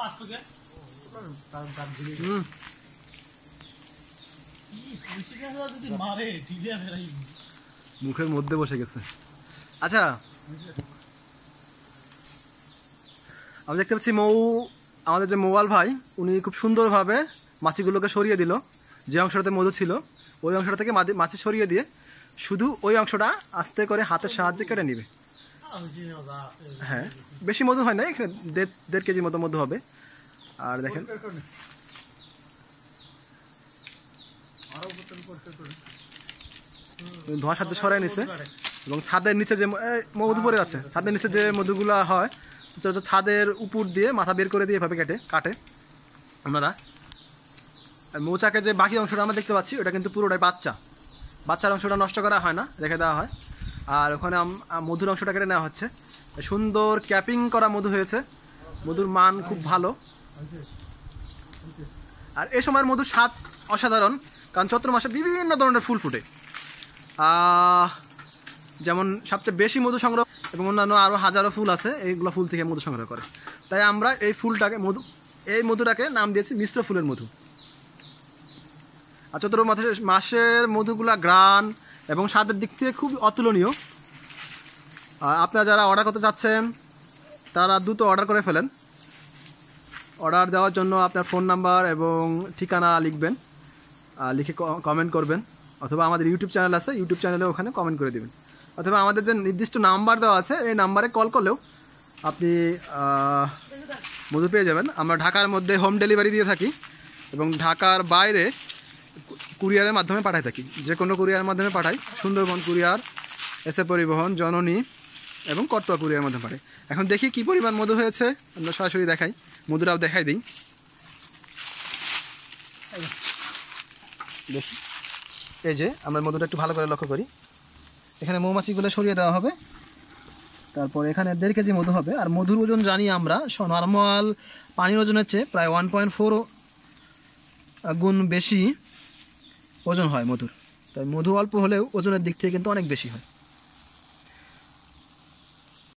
পাঁচ মুখের মধ্যে বসে গেছে আচ্ছা আমি দেখতে পাচ্ছি মৌ আমাদের যে মোবাইল ভাই উনি খুব সুন্দরভাবে মাছিগুলোকে সরিয়ে দিল যে অংশটাতে মধু ছিল ওই অংশটা থেকে মাছি সরিয়ে দিয়ে শুধু ওই অংশটা আস্তে করে হাতের সাহায্যে কেটে নেবে হ্যাঁ বেশি মধু হয় না এখানে দেড় দেড় কেজির মতো মধু হবে আর দেখেন ধোঁয়ার সাথে সরাই নিছে এবং ছাদের নিচে যে মধু পরে আছে ছাদের নিচে যে মধুগুলো হয় ছাদের উপর দিয়ে মাথা বের করে দিয়ে এভাবে কেটে কাটে আপনারা মৌচাকে যে বাকি অংশটা আমরা দেখতে পাচ্ছি ওটা কিন্তু পুরোটাই বাচ্চা বাচ্চার অংশটা নষ্ট করা হয় না রেখে দেওয়া হয় আর ওখানে মধুর অংশটা কেটে নেওয়া হচ্ছে সুন্দর ক্যাপিং করা মধু হয়েছে মধুর মান খুব ভালো আর এ সময়ের মধু স্বাদ অসাধারণ কারণ চৈত্র মাসে বিভিন্ন ধরনের ফুল ফুটে যেমন সবচেয়ে বেশি মধু সংগ্রহ এবং অন্যান্য আরও হাজারো ফুল আছে এইগুলো ফুল থেকে মধু সংগ্রহ করে তাই আমরা এই ফুলটাকে মধু এই মধুটাকে নাম দিয়েছি মিশ্র ফুলের মধু আর চতুর্মাসের মাসের মধুগুলা গ্রান এবং স্বাদের দিক থেকে খুব অতুলনীয় আপনারা যারা অর্ডার করতে চাচ্ছেন তারা দ্রুত অর্ডার করে ফেলেন অর্ডার দেওয়ার জন্য আপনার ফোন নাম্বার এবং ঠিকানা লিখবেন লিখে কমেন্ট করবেন অথবা আমাদের ইউটিউব চ্যানেল আছে ইউটিউব চ্যানেলে ওখানে কমেন্ট করে দেবেন অথবা আমাদের যে নির্দিষ্ট নাম্বার দেওয়া আছে এই নাম্বারে কল করলেও আপনি মধু পেয়ে যাবেন আমরা ঢাকার মধ্যে হোম ডেলিভারি দিয়ে থাকি এবং ঢাকার বাইরে কুরিয়ারের মাধ্যমে পাঠাই থাকি যে কোনো কুরিয়ারের মাধ্যমে পাঠাই সুন্দরবন কুরিয়ার এসে পরিবহন জননী এবং কর্তা কুরিয়ার মাধ্যমে পাঠাই এখন দেখি কি পরিমাণ মধু হয়েছে আমরা সরাসরি দেখাই মধুরাও দেখাই দিই দেখি এই যে আমরা মধুটা একটু ভালো করে লক্ষ্য করি এখানে মৌমাছিগুলো সরিয়ে দেওয়া হবে তারপর এখানে দেড় কেজি মধু হবে আর মধুর ওজন জানি আমরা নর্মাল পানির ওজনের চেয়ে প্রায় ওয়ান পয়েন্ট ফোর গুণ বেশি ওজন হয় মধুর তাই মধু অল্প হলেও ওজনের দিক থেকে কিন্তু অনেক বেশি হয়